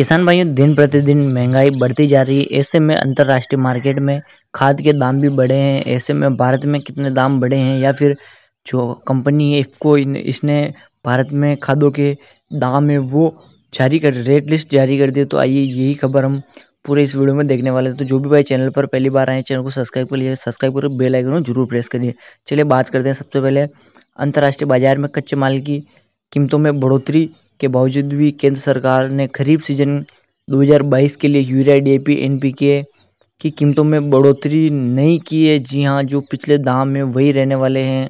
किसान भाइयों दिन प्रतिदिन महंगाई बढ़ती जा रही है ऐसे में अंतर्राष्ट्रीय मार्केट में खाद के दाम भी बढ़े हैं ऐसे में भारत में कितने दाम बढ़े हैं या फिर जो कंपनी है इफको इन इसने भारत में खादों के दाम है वो जारी कर रेट लिस्ट जारी कर दी तो आइए यही खबर हम पूरे इस वीडियो में देखने वाले हैं तो जो भी भाई चैनल पर पहली बार आए चैनल को सब्सक्राइब कर लिए सब्सक्राइब करके बेल आइकन जरूर प्रेस करिए चलिए बात करते हैं सबसे पहले अंतर्राष्ट्रीय बाजार में कच्चे माल की कीमतों में बढ़ोतरी के बावजूद भी केंद्र सरकार ने खरीफ सीजन 2022 के लिए यूरिया डीएपी एनपीके की कीमतों में बढ़ोतरी नहीं की है जी हाँ जो पिछले दाम में वही रहने वाले हैं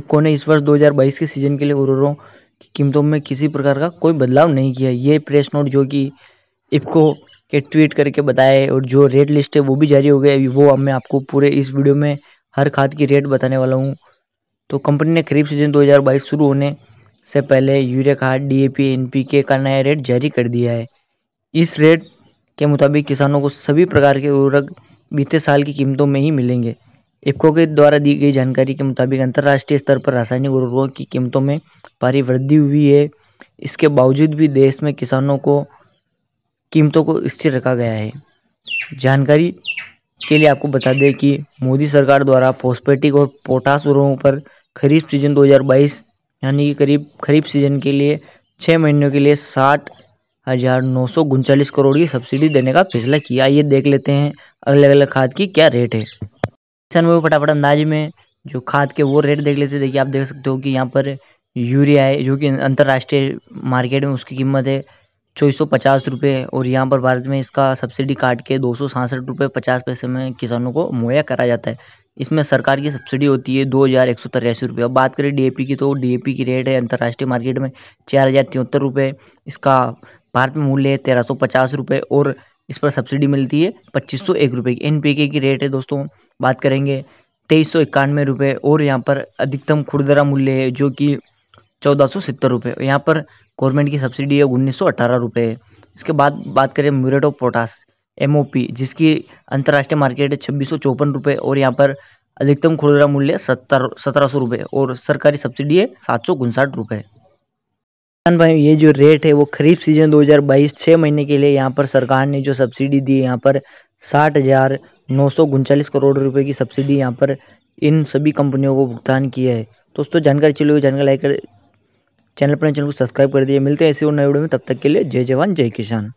इपको ने इस वर्ष 2022 के सीजन के लिए उर्वरों की कीमतों में किसी प्रकार का कोई बदलाव नहीं किया ये प्रेस नोट जो कि इपको के ट्वीट करके बताए और जो रेट लिस्ट है वो भी जारी हो गया वो अब मैं आपको पूरे इस वीडियो में हर खाद की रेट बताने वाला हूँ तो कंपनी ने खरीफ सीजन 2022 शुरू होने से पहले यूरिया खाद डीएपी एनपीके का नया रेट जारी कर दिया है इस रेट के मुताबिक किसानों को सभी प्रकार के उर्वरक बीते साल की कीमतों में ही मिलेंगे इफ्को के द्वारा दी गई जानकारी के मुताबिक अंतर्राष्ट्रीय स्तर पर रासायनिक उर्वरकों की कीमतों में भारी वृद्धि हुई है इसके बावजूद भी देश में किसानों को कीमतों को स्थिर रखा गया है जानकारी के लिए आपको बता दें कि मोदी सरकार द्वारा फोस्पेटिक और पोटास उर्वरकों पर खरीफ सीजन 2022 यानी कि करीब खरीफ सीजन के लिए छः महीनों के लिए साठ हजार नौ सौ उनचालीस करोड़ की सब्सिडी देने का फैसला किया ये देख लेते हैं अलग अलग खाद की क्या रेट है किसान वो फटाफट अंदाज में जो खाद के वो रेट देख लेते देखिए आप देख सकते हो कि यहाँ पर यूरिया है जो कि अंतर्राष्ट्रीय मार्केट में उसकी कीमत है चौबीस सौ पचास रुपये और यहाँ पर भारत में इसका सब्सिडी काट के दो सौ रुपये पचास पैसे में किसानों को मुहैया करा जाता है इसमें सरकार की सब्सिडी होती है दो हज़ार एक सौ तिरासी रुपये अब बात करें डीएपी की तो डीएपी की रेट है अंतर्राष्ट्रीय मार्केट में चार हज़ार तिहत्तर रुपये इसका भारत में मूल्य है तेरह सौ पचास रुपये और इस पर सब्सिडी मिलती है पच्चीस सौ एक रुपये की एन की रेट है दोस्तों बात करेंगे तेईस सौ इक्यानवे रुपये और यहाँ पर अधिकतम खुड़दरा मूल्य है जो कि चौदह सौ सत्तर रुपये यहाँ पर गवर्नमेंट की सब्सिडी है उन्नीस सौ रुपये इसके बाद बात करें म्यूरेट ऑफ पोटास एम जिसकी अंतर्राष्ट्रीय मार्केट है छब्बीस सौ चौपन रुपये और यहाँ पर अधिकतम खुदरा मूल्य सत्तर सत्रह सौ रुपये और सरकारी सब्सिडी है सात सौ उनसठ रुपये किसान भाई ये जो रेट है वो खरीफ सीजन 2022 छः महीने के लिए यहाँ पर सरकार ने जो सब्सिडी दी है यहाँ पर साठ हज़ार नौ सौ उनचालीस करोड़ रुपए की सब्सिडी यहाँ पर इन सभी कंपनियों को भुगतान किया है दोस्तों जानकारी चलिए जानकारी लाइक चैनल पर चैनल को सब्सक्राइब कर दिए मिलते हैं ऐसे और नए वीडियो में तब तक के लिए जय जवान जय किसान